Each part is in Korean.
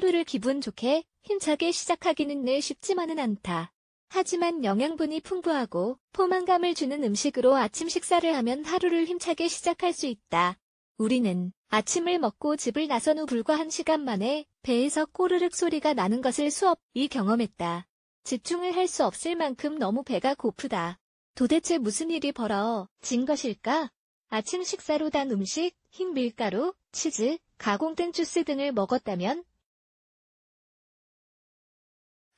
하루를 기분 좋게 힘차게 시작하기는 늘 쉽지만은 않다. 하지만 영양분이 풍부하고 포만감을 주는 음식으로 아침 식사를 하면 하루를 힘차게 시작할 수 있다. 우리는 아침을 먹고 집을 나선 후 불과 한 시간 만에 배에서 꼬르륵 소리가 나는 것을 수업이 경험했다. 집중을 할 수 없을 만큼 너무 배가 고프다. 도대체 무슨 일이 벌어진 것일까? 아침 식사로 단 음식, 흰 밀가루, 치즈, 가공된 주스 등을 먹었다면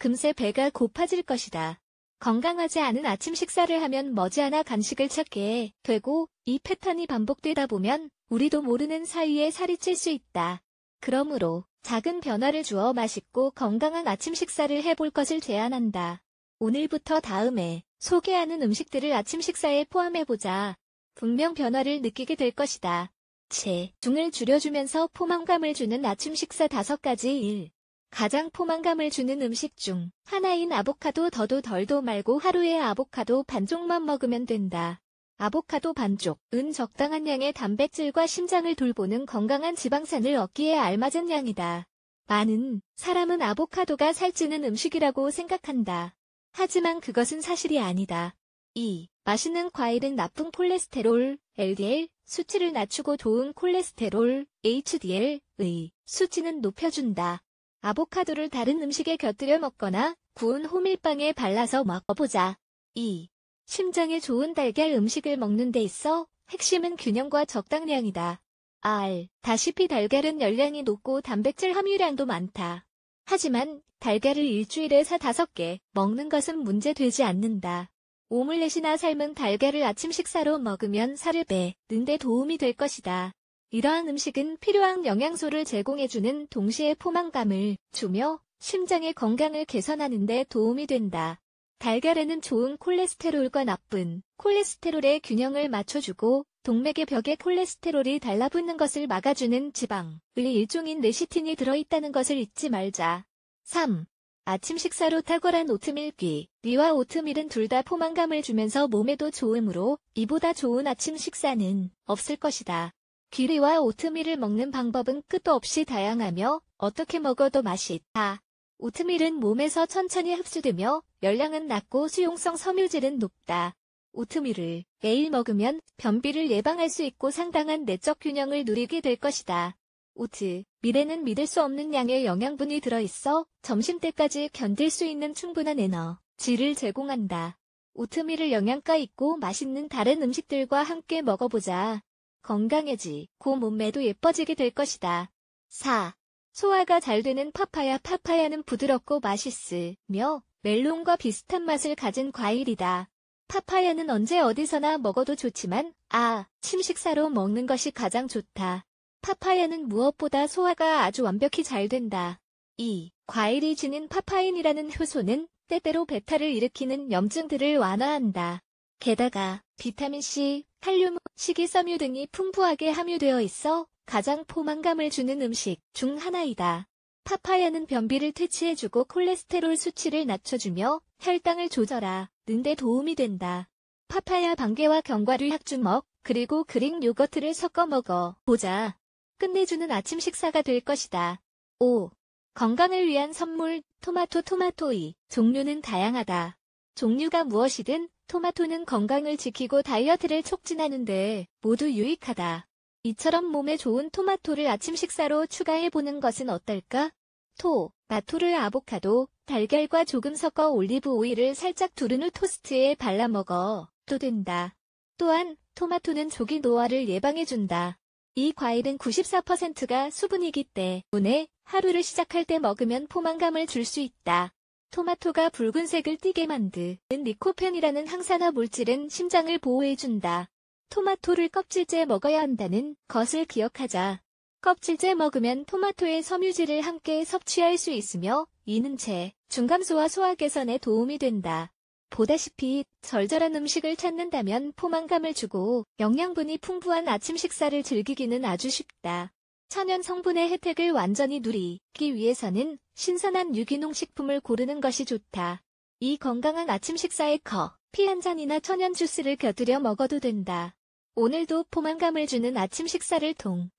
금세 배가 고파질 것이다. 건강하지 않은 아침 식사를 하면 머지않아 간식을 찾게 되고 이 패턴이 반복되다 보면 우리도 모르는 사이에 살이 찔 수 있다. 그러므로 작은 변화를 주어 맛있고 건강한 아침 식사를 해볼 것을 제안한다. 오늘부터 다음에 소개하는 음식들을 아침 식사에 포함해보자. 분명 변화를 느끼게 될 것이다. 체중을 줄여주면서 포만감을 주는 아침 식사 5가지 1. 가장 포만감을 주는 음식 중 하나인 아보카도 더도 덜도 말고 하루에 아보카도 반쪽만 먹으면 된다. 아보카도 반쪽, 은 적당한 양의 단백질과 심장을 돌보는 건강한 지방산을 얻기에 알맞은 양이다. 많은 사람은 아보카도가 살찌는 음식이라고 생각한다. 하지만 그것은 사실이 아니다. 2. 맛있는 과일은 나쁜 콜레스테롤, LDL, 수치를 낮추고 도은 콜레스테롤, HDL의 수치는 높여준다. 아보카도를 다른 음식에 곁들여 먹거나 구운 호밀빵에 발라서 먹어보자. 2. 심장에 좋은 달걀 음식을 먹는 데 있어 핵심은 균형과 적당량이다. R. 다시피 달걀은 열량이 높고 단백질 함유량도 많다. 하지만 달걀을 일주일에 4, 5개 먹는 것은 문제되지 않는다. 오믈렛이나 삶은 달걀을 아침 식사로 먹으면 살을 빼는데 도움이 될 것이다. 이러한 음식은 필요한 영양소를 제공해주는 동시에 포만감을 주며 심장의 건강을 개선하는 데 도움이 된다. 달걀에는 좋은 콜레스테롤과 나쁜 콜레스테롤의 균형을 맞춰주고 동맥의 벽에 콜레스테롤이 달라붙는 것을 막아주는 지방의 일종인 레시틴이 들어있다는 것을 잊지 말자. 3. 아침 식사로 탁월한 오트밀귀. 리와 오트밀은 둘 다 포만감을 주면서 몸에도 좋으므로 이보다 좋은 아침 식사는 없을 것이다. 귀리와 오트밀을 먹는 방법은 끝도 없이 다양하며 어떻게 먹어도 맛 있다. 오트밀은 몸에서 천천히 흡수되며 열량은 낮고 수용성 섬유질은 높다. 오트밀을 매일 먹으면 변비를 예방할 수 있고 상당한 내적 균형을 누리게 될 것이다. 오트, 밀에는 믿을 수 없는 양의 영양분이 들어있어 점심 때까지 견딜 수 있는 충분한 에너지를 제공한다. 오트밀을 영양가 있고 맛있는 다른 음식들과 함께 먹어보자. 건강해지고 몸매도 예뻐지게 될 것이다. 4. 소화가 잘 되는 파파야 파파야는 부드럽고 맛있으며 멜론과 비슷한 맛을 가진 과일이다. 파파야는 언제 어디서나 먹어도 좋지만 아, 침식사로 먹는 것이 가장 좋다. 파파야는 무엇보다 소화가 아주 완벽히 잘 된다. 2. 과일이 지닌 파파인이라는 효소는 때때로 배탈을 일으키는 염증들을 완화한다. 게다가 비타민C, 칼륨, 식이섬유 등이 풍부하게 함유되어 있어 가장 포만감을 주는 음식 중 하나이다. 파파야는 변비를 퇴치해주고 콜레스테롤 수치를 낮춰주며 혈당을 조절하 는데 도움이 된다. 파파야 방개와 견과류 약주먹, 그리고 그릭 요거트를 섞어 먹어 보자. 끝내주는 아침 식사가 될 것이다. 5. 건강을 위한 선물, 토마토 토마토이. 종류는 다양하다. 종류가 무엇이든 토마토는 건강을 지키고 다이어트를 촉진하는데 모두 유익하다. 이처럼 몸에 좋은 토마토를 아침 식사로 추가해보는 것은 어떨까? 토, 마토를 아보카도, 달걀과 조금 섞어 올리브 오일을 살짝 두른 후 토스트에 발라 먹어. 또 된다. 또한 토마토는 조기 노화를 예방해준다. 이 과일은 94%가 수분이기 때문에 하루를 시작할 때 먹으면 포만감을 줄 수 있다. 토마토가 붉은색을 띠게 만드는 니코펜이라는 항산화 물질은 심장을 보호해준다. 토마토를 껍질째 먹어야 한다는 것을 기억하자. 껍질째 먹으면 토마토의 섬유질을 함께 섭취할 수 있으며 이는 채 중감소와 소화 개선에 도움이 된다. 보다시피 절절한 음식을 찾는다면 포만감을 주고 영양분이 풍부한 아침 식사를 즐기기는 아주 쉽다. 천연 성분의 혜택을 완전히 누리기 위해서는 신선한 유기농 식품을 고르는 것이 좋다. 이 건강한 아침 식사에 커피 한 잔이나 천연 주스를 곁들여 먹어도 된다. 오늘도 포만감을 주는 아침 식사를 통해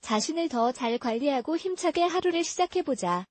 자신을 더 잘 관리하고 힘차게 하루를 시작해보자.